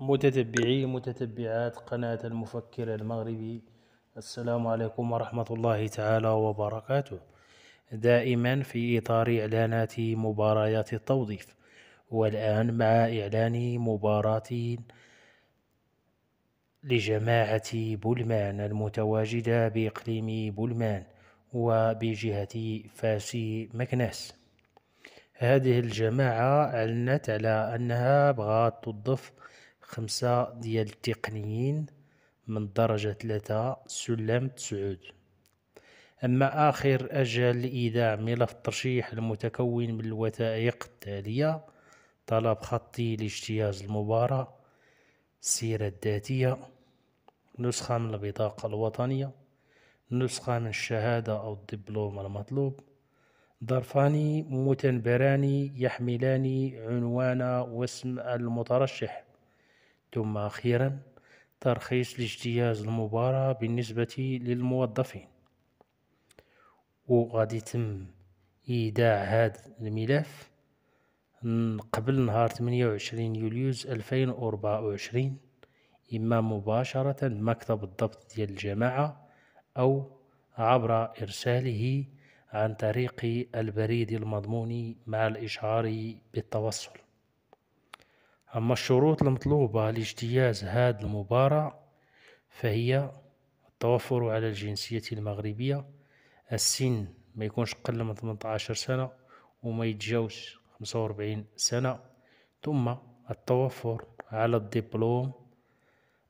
متتبعي متتبعات قناة المفكر المغربي السلام عليكم ورحمة الله تعالى وبركاته دائما في إطار إعلانات مباريات التوظيف والآن مع إعلان مباراة لجماعة بلمان المتواجدة بإقليم بلمان وبجهة فاسي مكناس هذه الجماعة أعلنت على أنها بغات تضف خمسة ديال التقنيين من الدرجة ثلاثة سلم تسعود أما آخر أجل لإيداع ملف الترشيح المتكون من الوثائق التالية طلب خطي لاجتياز المباراة السيرة الذاتية نسخة من البطاقة الوطنية نسخة من الشهادة أو الدبلوم المطلوب ظرفان متنبران يحملان عنوان واسم المترشح ثم أخيرا ترخيص لاجتياز المباراة بالنسبة للموظفين وغادي يتم إيداع هذا الملف قبل نهار 28 يوليوز 2024 إما مباشرة مكتب الضبط ديال الجماعة أو عبر إرساله عن طريق البريد المضمون مع الإشعار بالتوصل أما الشروط المطلوبة لاجتياز هذه المباراة فهي التوفر على الجنسية المغربية السن ما يكونش قل من 18 سنة وما يتجاوش 45 سنة ثم التوفر على الدبلوم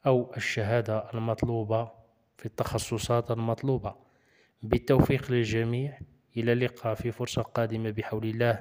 أو الشهادة المطلوبة في التخصصات المطلوبة بالتوفيق للجميع إلى اللقاء في فرصة قادمة بحول الله